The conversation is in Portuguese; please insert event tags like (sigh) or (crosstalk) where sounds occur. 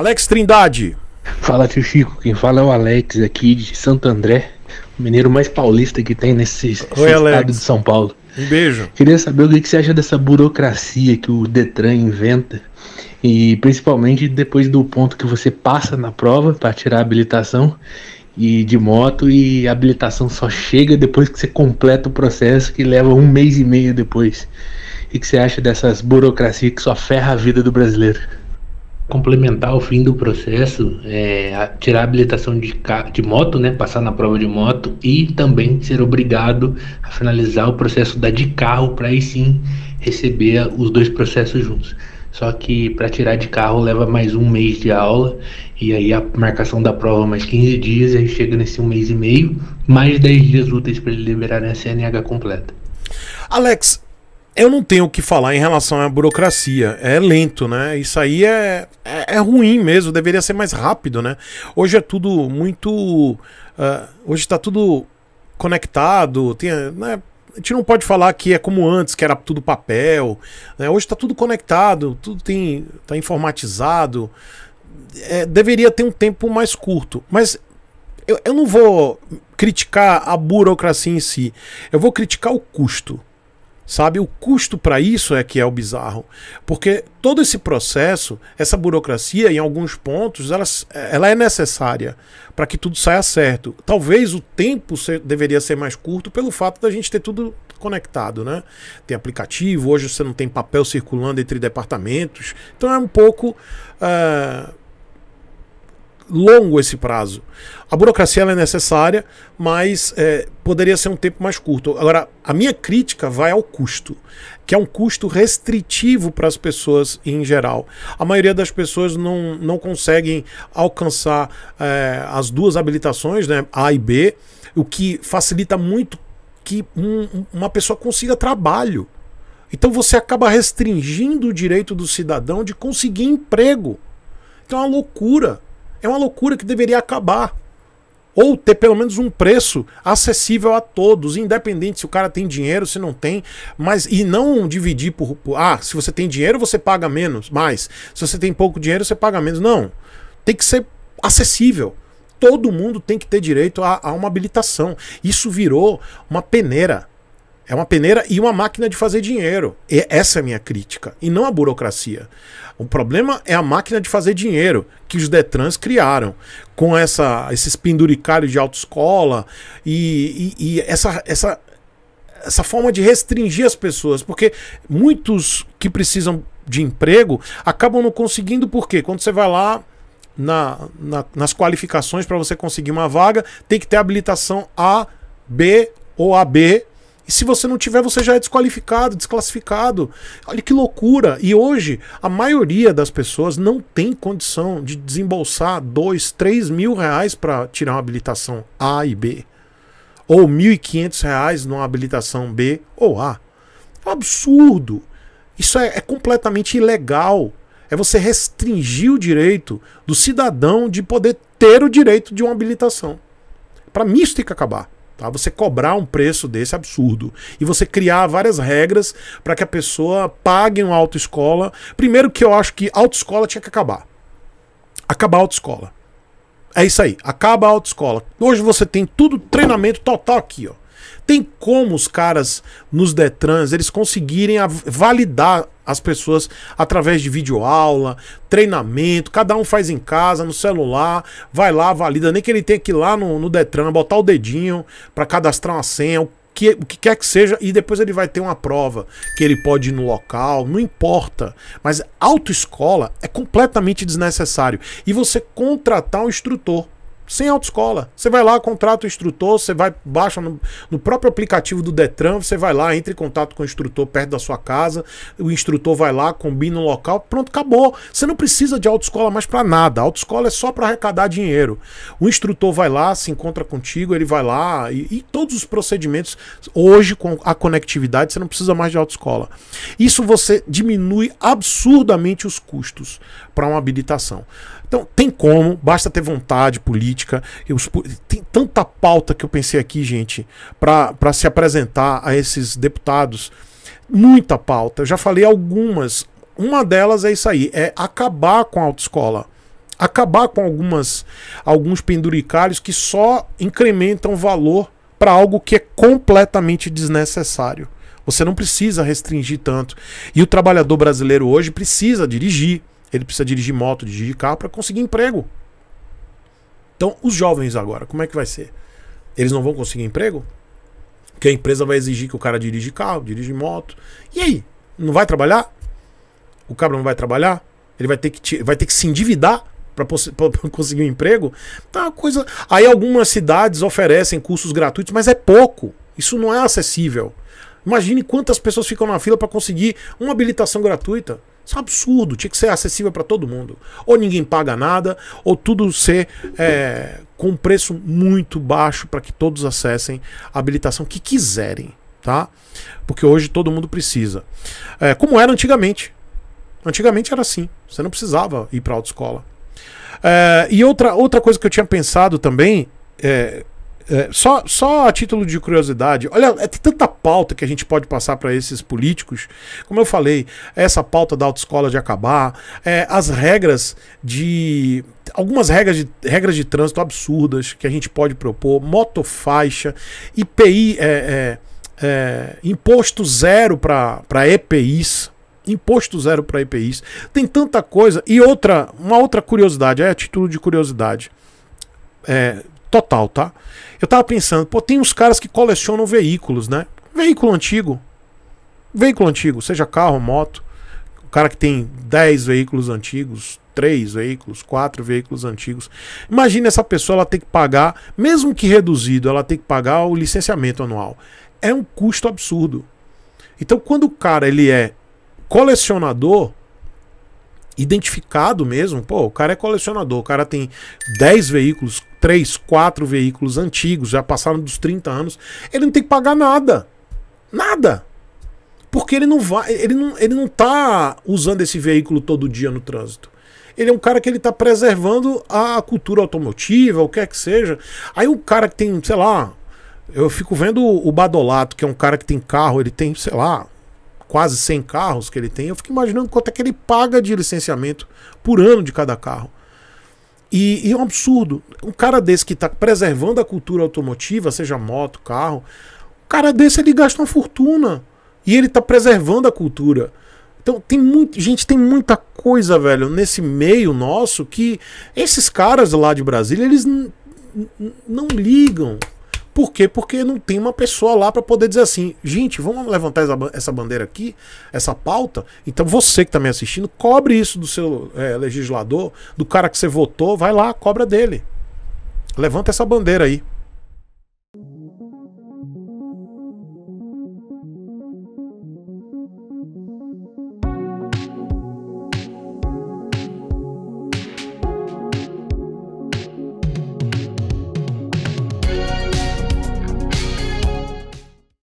Alex Trindade. Fala, tio Chico. Quem fala é o Alex aqui de Santo André, o mineiro mais paulista que tem nesse, Oi, estado de São Paulo. Um beijo. Queria saber o que você acha dessa burocracia que o Detran inventa e principalmente depois do ponto que você passa na prova para tirar a habilitação e de moto e a habilitação só chega depois que você completa o processo que leva um mês e meio depois. O que você acha dessas burocracias que só ferra a vida do brasileiro? complementar o fim do processo, é, tirar a habilitação de, de moto, né, passar na prova de moto e também ser obrigado a finalizar o processo da de carro para aí sim receber os dois processos juntos. Só que para tirar de carro leva mais um mês de aula e aí a marcação da prova é mais 15 dias e aí chega nesse um mês e meio, mais 10 dias úteis para ele liberar a CNH completa. Alex, eu não tenho o que falar em relação à burocracia. É lento, né? Isso aí é, é, é ruim mesmo, deveria ser mais rápido, né? Hoje é tudo muito. Uh, hoje está tudo conectado, tem, né? a gente não pode falar que é como antes, que era tudo papel. Né? Hoje está tudo conectado, tudo tem está informatizado. É, deveria ter um tempo mais curto. Mas eu, eu não vou criticar a burocracia em si. Eu vou criticar o custo. Sabe, o custo para isso é que é o bizarro. Porque todo esse processo, essa burocracia, em alguns pontos, ela, ela é necessária para que tudo saia certo. Talvez o tempo ser, deveria ser mais curto pelo fato da gente ter tudo conectado, né? Tem aplicativo, hoje você não tem papel circulando entre departamentos. Então é um pouco. Uh, longo esse prazo. A burocracia é necessária, mas é, poderia ser um tempo mais curto. Agora, a minha crítica vai ao custo, que é um custo restritivo para as pessoas em geral. A maioria das pessoas não, não conseguem alcançar é, as duas habilitações, né, A e B, o que facilita muito que um, uma pessoa consiga trabalho. Então você acaba restringindo o direito do cidadão de conseguir emprego. Então é uma loucura. É uma loucura que deveria acabar. Ou ter pelo menos um preço acessível a todos, independente se o cara tem dinheiro, se não tem, mas e não dividir por, por ah, se você tem dinheiro, você paga menos, mais. Se você tem pouco dinheiro, você paga menos. Não. Tem que ser acessível todo mundo tem que ter direito a, a, uma habilitação. Isso virou uma peneira. É uma peneira e uma máquina de fazer dinheiro. E essa é a minha crítica, e não a burocracia. O problema é a máquina de fazer dinheiro que os Detrans criaram, com essa, esses penduricários de autoescola e, e, e essa, essa, essa forma de restringir as pessoas, porque muitos que precisam de emprego acabam não conseguindo, porque quando você vai lá, na, na, nas qualificações para você conseguir uma vaga, tem que ter habilitação A, B ou AB e se você não tiver, você já é desqualificado, desclassificado. Olha que loucura. E hoje, a maioria das pessoas não tem condição de desembolsar dois, três mil reais para tirar uma habilitação A e B. Ou R$ 1.500 numa habilitação B ou A. É um absurdo. Isso é, é completamente ilegal. É você restringir o direito do cidadão de poder ter o direito de uma habilitação. Para mim, isso tem que acabar. Tá? Você cobrar um preço desse é absurdo. E você criar várias regras para que a pessoa pague uma autoescola. Primeiro que eu acho que autoescola tinha que acabar. Acabar a autoescola. É isso aí, acaba a autoescola. Hoje você tem tudo treinamento total aqui, ó tem como os caras nos Detrans eles conseguirem validar as pessoas através de videoaula, treinamento, cada um faz em casa, no celular, vai lá, valida, nem que ele tenha que ir lá no, no Detran, botar o dedinho para cadastrar uma senha, o que, o que quer que seja, e depois ele vai ter uma prova que ele pode ir no local, não importa. Mas autoescola é completamente desnecessário. E você contratar um instrutor sem autoescola. Você vai lá, contrata o instrutor, você vai, baixa no, no, próprio aplicativo do Detran, você vai lá, entra em contato com o instrutor perto da sua casa, o instrutor vai lá, combina o um local, pronto, acabou. Você não precisa de autoescola mais para nada. autoescola é só para arrecadar dinheiro. O instrutor vai lá, se encontra contigo, ele vai lá e, e todos os procedimentos hoje com a conectividade, você não precisa mais de autoescola. Isso você diminui absurdamente os custos para uma habilitação. Então, tem como, basta ter vontade política política. os, tem tanta pauta que eu pensei aqui, gente, para se apresentar a esses deputados. Muita pauta. Eu já falei algumas. Uma delas é isso aí: é acabar com a autoescola acabar com algumas alguns penduricalhos que só incrementam valor para algo que é completamente desnecessário. Você não precisa restringir tanto. E o trabalhador brasileiro hoje precisa dirigir. Ele precisa dirigir moto, dirigir carro para conseguir emprego. Então, os jovens agora, como é que vai ser? Eles não vão conseguir emprego? Porque a empresa vai exigir que o cara dirige carro, dirige moto. E aí? Não vai trabalhar? O cabra não vai trabalhar? Ele vai ter que, te, vai ter que se endividar para (laughs) conseguir um emprego? Tá uma coisa. Aí algumas cidades oferecem cursos gratuitos, mas é pouco. Isso não é acessível. Imagine quantas pessoas ficam na fila para conseguir uma habilitação gratuita. Isso é um absurdo, tinha que ser acessível para todo mundo. Ou ninguém paga nada, ou tudo ser é, com preço muito baixo para que todos acessem a habilitação que quiserem, tá? Porque hoje todo mundo precisa. É, como era antigamente. Antigamente era assim, você não precisava ir para a autoescola. É, e outra, outra coisa que eu tinha pensado também, é, é, só, só a título de curiosidade, olha, é tanta pauta que a gente pode passar para esses políticos. Como eu falei, essa pauta da autoescola de acabar, é, as regras de. Algumas regras de, regras de trânsito absurdas que a gente pode propor, motofaixa, IPI, é, é, é, imposto zero para EPIs, imposto zero para EPIs. Tem tanta coisa. E outra, uma outra curiosidade, é a título de curiosidade. É, total, tá? Eu tava pensando, pô, tem uns caras que colecionam veículos, né? Veículo antigo. Veículo antigo, seja carro, moto. O cara que tem 10 veículos antigos, três veículos, quatro veículos antigos. Imagina essa pessoa ela tem que pagar, mesmo que reduzido, ela tem que pagar o licenciamento anual. É um custo absurdo. Então, quando o cara ele é colecionador, identificado mesmo. Pô, o cara é colecionador, o cara tem 10 veículos, 3, 4 veículos antigos, já passaram dos 30 anos. Ele não tem que pagar nada. Nada. Porque ele não vai, ele não, ele não tá usando esse veículo todo dia no trânsito. Ele é um cara que ele tá preservando a cultura automotiva, o que é que seja. Aí o cara que tem, sei lá, eu fico vendo o Badolato, que é um cara que tem carro, ele tem, sei lá, quase 100 carros que ele tem, eu fico imaginando quanto é que ele paga de licenciamento por ano de cada carro. E, e é um absurdo. Um cara desse que está preservando a cultura automotiva, seja moto, carro, o cara desse ele gasta uma fortuna. E ele está preservando a cultura. Então tem muito, gente, tem muita coisa, velho, nesse meio nosso que esses caras lá de Brasília, eles não ligam. Por quê? Porque não tem uma pessoa lá para poder dizer assim, gente, vamos levantar essa bandeira aqui, essa pauta. Então você que está me assistindo, cobre isso do seu é, legislador, do cara que você votou, vai lá, cobra dele. Levanta essa bandeira aí.